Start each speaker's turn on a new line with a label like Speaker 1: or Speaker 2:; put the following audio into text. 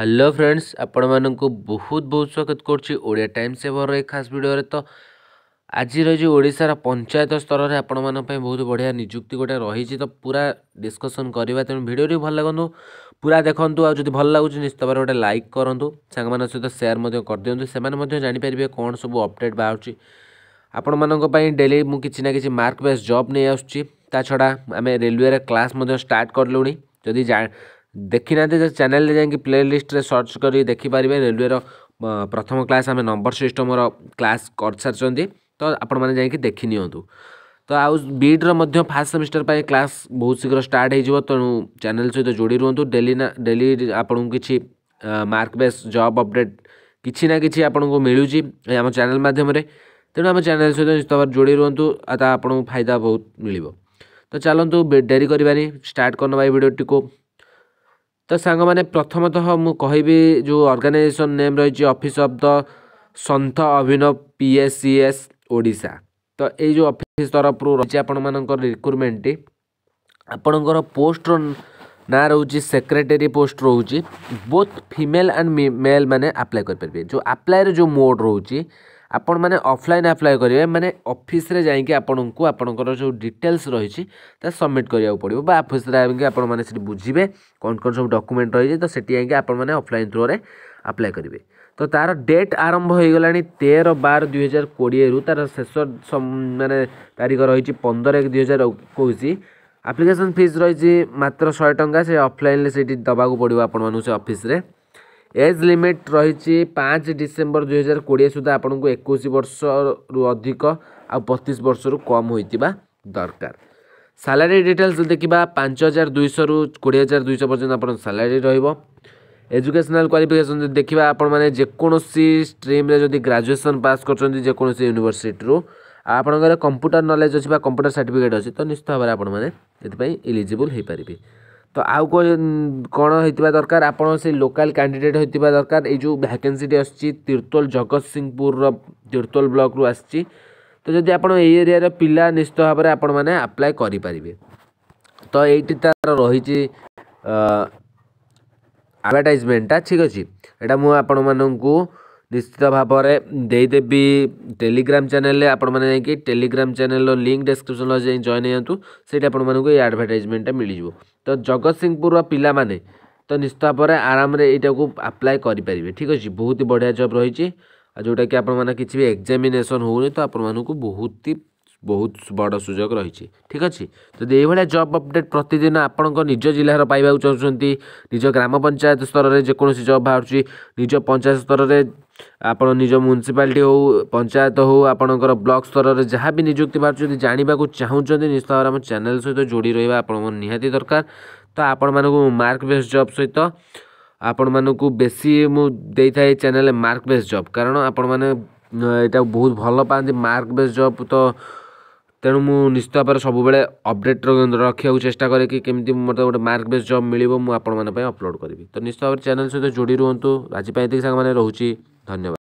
Speaker 1: hello friends ଆପଣମାନଙ୍କୁ ବହୁତ ବହୁତ ସ୍ୱାଗତ କରୁଛି ଓଡ଼ିଆ ଟାଇମ୍ ସେଭର୍ର ଏ ଖାସ୍ ଭିଡ଼ିଓରେ ତ ଆଜିର ଯେଉଁ ଓଡ଼ିଶାର ପଞ୍ଚାୟତ ସ୍ତରରେ ଆପଣମାନଙ୍କ ପାଇଁ ବହୁତ ବଢ଼ିଆ ନିଯୁକ୍ତି ଗୋଟେ ରହିଛି ତ ପୁରା ଡିସ୍କସନ୍ କରିବା ତେଣୁ ଭିଡ଼ିଓଟି ଭଲ ଲାଗନ୍ତୁ ପୁରା ଦେଖନ୍ତୁ ଆଉ ଯଦି ଭଲ ଲାଗୁଛି ନିଶ୍ଚିତ ଭାବରେ ଗୋଟେ ଲାଇକ୍ କରନ୍ତୁ ସାଙ୍ଗମାନଙ୍କ ସହିତ ସେୟାର ମଧ୍ୟ କରିଦିଅନ୍ତୁ ସେମାନେ ମଧ୍ୟ ଜାଣିପାରିବେ କ'ଣ ସବୁ ଅପଡ଼େଟ୍ ବାହାରୁଛି ଆପଣମାନଙ୍କ ପାଇଁ ଡେଲି ମୁଁ କିଛି ନା କିଛି ମାର୍କ ବେସ୍ ଜବ୍ ନେଇ ଆସୁଛି ତା ଛଡ଼ା ଆମେ ରେଲୱେରେ କ୍ଲାସ୍ ମଧ୍ୟ ଷ୍ଟାର୍ଟ କରିଲୁଣି ଯଦି देखिना से चेल जा प्ले लिस्ट सर्च कर देखिपर रेलवे प्रथम क्लास आम नंबर सिस्टम क्लास कर सारी तो आपण मैंने देखी नि तो आउ बीड्र फास्ट सेमिस्टर पर क्लास बहुत शीघ्र स्टार्ट तेणु चैनल सहित जोड़ी रुंतु डेली ना डेली आपन मार्क बेस जॉब अपडेट किसी ना कि आपन मिलूँ आम चेल मध्यम तेणु आम चेल सहित निश्चित भाव जोड़ रुंतु आपको फायदा बहुत मिले तो चलो डेरी करवानी स्टार्ट करना भिडियो को ତ ସାଙ୍ଗମାନେ ପ୍ରଥମତଃ ମୁଁ କହିବି ଯେଉଁ ଅର୍ଗାନାଇଜେସନ୍ ନେମ୍ ରହିଛି ଅଫିସ୍ ଅଫ୍ ଦ ସନ୍ଥ ଅଭିନବ P S C S Odisha ତ ଏଇ ଯେଉଁ ଅଫିସ୍ ତରଫରୁ ରହିଛି ଆପଣମାନଙ୍କର ରିକ୍ରୁଟମେଣ୍ଟଟି ଆପଣଙ୍କର ପୋଷ୍ଟର ନାଁ ରହୁଛି ସେକ୍ରେଟେରୀ ପୋଷ୍ଟ ରହୁଛି ବୋଥ୍ ଫିମେଲ୍ ଆଣ୍ଡ ମେଲ୍ ମାନେ ଆପ୍ଲାଏ କରିପାରିବେ ଯେଉଁ ଆପ୍ଲାଏର ଯେଉଁ ମୋଡ଼ ରହୁଛି ଆପଣମାନେ ଅଫଲାଇନ୍ ଆପ୍ଲାଏ କରିବେ ମାନେ ଅଫିସରେ ଯାଇକି ଆପଣଙ୍କୁ ଆପଣଙ୍କର ଯେଉଁ ଡିଟେଲ୍ସ ରହିଛି ତାହା ସବମିଟ୍ କରିବାକୁ ପଡ଼ିବ ବା ଅଫିସରେ ଯାଇକି ଆପଣମାନେ ସେଠି ବୁଝିବେ କ'ଣ କ'ଣ ସବୁ ଡକୁମେଣ୍ଟ ରହିଛି ତ ସେଠି ଯାଇକି ଆପଣମାନେ ଅଫଲାଇନ୍ ଥ୍ରୋରେ ଆପ୍ଲାଏ କରିବେ ତ ତା'ର ଡେଟ୍ ଆରମ୍ଭ ହୋଇଗଲାଣି ତେର ବାର ଦୁଇହଜାର କୋଡ଼ିଏରୁ ତା'ର ଶେଷ ମାନେ ତାରିଖ ରହିଛି ପନ୍ଦର ଏକ ଦୁଇହଜାର ଏକୋଇଶ ଆପ୍ଲିକେସନ୍ ଫିସ୍ ରହିଛି ମାତ୍ର ଶହେ ଟଙ୍କା ସେ ଅଫଲାଇନ୍ରେ ସେଇଠି ଦେବାକୁ ପଡ଼ିବ ଆପଣମାନଙ୍କୁ ସେ ଅଫିସରେ ଏଜ୍ ଲିମିଟ୍ ରହିଛି ପାଞ୍ଚ ଡିସେମ୍ବର ଦୁଇହଜାର କୋଡ଼ିଏ ସୁଦ୍ଧା ଆପଣଙ୍କୁ ଏକୋଇଶ ବର୍ଷରୁ ଅଧିକ ଆଉ ବତିଶ ବର୍ଷରୁ କମ୍ ହୋଇଥିବା ଦରକାର ସାଲାରୀ ଡିଟେଲ୍ସ ଦେଖିବା ପାଞ୍ଚ ହଜାର ଦୁଇଶହରୁ କୋଡ଼ିଏ ହଜାର ଦୁଇଶହ ପର୍ଯ୍ୟନ୍ତ ଆପଣଙ୍କ ସାଲାରୀ ରହିବ ଏଜୁକେସନାଲ୍ କ୍ୱାଲିଫିକେସନ୍ ଯଦି ଦେଖିବା ଆପଣମାନେ ଯେକୌଣସି ଷ୍ଟ୍ରିମ୍ରେ ଯଦି ଗ୍ରାଜୁଏସନ୍ ପାସ୍ କରୁଛନ୍ତି ଯେକୌଣସି ୟୁନିଭର୍ସିଟିରୁ ଆପଣଙ୍କର କମ୍ପ୍ୟୁଟର ନଲେଜ୍ ଅଛି ବା କମ୍ପ୍ୟୁଟର ସାର୍ଟିଫିକେଟ୍ ଅଛି ତ ନିଶ୍ଚିତ ଭାବରେ ଆପଣମାନେ ଏଥିପାଇଁ ଇଲିଜିବୁଲ୍ ହୋଇପାରିବେ ତ ଆଉ କ'ଣ ହେଇଥିବା ଦରକାର ଆପଣ ସେ ଲୋକାଲ୍ କ୍ୟାଣ୍ଡିଡ଼େଟ୍ ହୋଇଥିବା ଦରକାର ଏଇ ଯେଉଁ ଭ୍ୟାକେନ୍ସିଟି ଆସିଛି ତିର୍ତ୍ତୋଲ ଜଗତସିଂହପୁରର ତିର୍ତ୍ତୋଲ ବ୍ଲକ୍ରୁ ଆସିଛି ତ ଯଦି ଆପଣ ଏଇ ଏରିଆର ପିଲା ନିଶ୍ଚିତ ଭାବରେ ଆପଣମାନେ ଆପ୍ଲାଏ କରିପାରିବେ ତ ଏଇଠି ତା'ର ରହିଛି ଆଡ଼ଭାଟାଇଜମେଣ୍ଟଟା ଠିକ୍ ଅଛି ଏଇଟା ମୁଁ ଆପଣମାନଙ୍କୁ ନିଶ୍ଚିତ ଭାବରେ ଦେଇଦେବି ଟେଲିଗ୍ରାମ ଚ୍ୟାନେଲରେ ଆପଣମାନେ ଯାଇକି ଟେଲିଗ୍ରାମ ଚ୍ୟାନେଲର ଲିଙ୍କ ଡେସ୍କ୍ରିପସନରେ ଯାଇ ଜଏନ୍ ହେଇଯାନ୍ତୁ ସେଇଠି ଆପଣମାନଙ୍କୁ ଏଇ ଆଡ଼ଭର୍ଟାଇଜମେଣ୍ଟଟା ମିଳିଯିବ ତ ଜଗତସିଂହପୁରର ପିଲାମାନେ ତ ନିଶ୍ଚିତ ଭାବରେ ଆରାମରେ ଏଇଟାକୁ ଆପ୍ଲାଏ କରିପାରିବେ ଠିକ୍ ଅଛି ବହୁତ ହି ବଢ଼ିଆ ଜବ୍ ରହିଛି ଆଉ ଯେଉଁଟାକି ଆପଣମାନେ କିଛି ବି ଏକ୍ଜାମିନେସନ୍ ହେଉନି ତ ଆପଣମାନଙ୍କୁ ବହୁତ ହି ବହୁତ ବଡ଼ ସୁଯୋଗ ରହିଛି ଠିକ୍ ଅଛି ଯଦି ଏଇଭଳିଆ ଜବ୍ ଅପଡ଼େଟ୍ ପ୍ରତିଦିନ ଆପଣଙ୍କ ନିଜ ଜିଲ୍ଲାର ପାଇବାକୁ ଚାହୁଁଛନ୍ତି ନିଜ ଗ୍ରାମ ପଞ୍ଚାୟତ ସ୍ତରରେ ଯେକୌଣସି ଜବ୍ ବାହାରୁଛି ନିଜ ପଞ୍ଚାୟତ ସ୍ତରରେ ଆପଣ ନିଜ ମ୍ୟୁନିସିପାଲିଟି ହେଉ ପଞ୍ଚାୟତ ହେଉ ଆପଣଙ୍କର ବ୍ଲକ୍ ସ୍ତରରେ ଯାହା ବି ନିଯୁକ୍ତି ବାହାରୁଛି ଯଦି ଜାଣିବାକୁ ଚାହୁଁଛନ୍ତି ନିଶ୍ଚିତ ଭାବରେ ଆମ ଚ୍ୟାନେଲ୍ ସହିତ ଯୋଡ଼ି ରହିବା ଆପଣଙ୍କର ନିହାତି ଦରକାର ତ ଆପଣମାନଙ୍କୁ ମାର୍କ ବେସ୍ ଜବ୍ ସହିତ ଆପଣମାନଙ୍କୁ ବେଶୀ ମୁଁ ଦେଇଥାଏ ଚ୍ୟାନେଲ୍ ମାର୍କ ବେସ୍ ଜବ୍ କାରଣ ଆପଣମାନେ ଏଇଟା ବହୁତ ଭଲ ପାଆନ୍ତି ମାର୍କ ବେସ୍ ଜବ୍ ତ ତେଣୁ ମୁଁ ନିଶ୍ଚିତ ଭାବରେ ସବୁବେଳେ ଅପଡ଼େଟ୍ ରଖିବାକୁ ଚେଷ୍ଟା କରେ କି କେମିତି ମୋତେ ଗୋଟେ ମାର୍କ ବେସ୍ ଜବ୍ ମିଳିବ ମୁଁ ଆପଣମାନଙ୍କ ପାଇଁ ଅପଲୋଡ଼ କରିବି ତ ନିଶ୍ଚିତ ଭାବରେ ଚ୍ୟାନେଲ୍ ସହିତ ଯୋଡ଼ି ରୁହନ୍ତୁ ଆଜି ପାଇଁ ଏତିକି ସାଙ୍ଗମାନେ ରହୁଛି धन्यवाद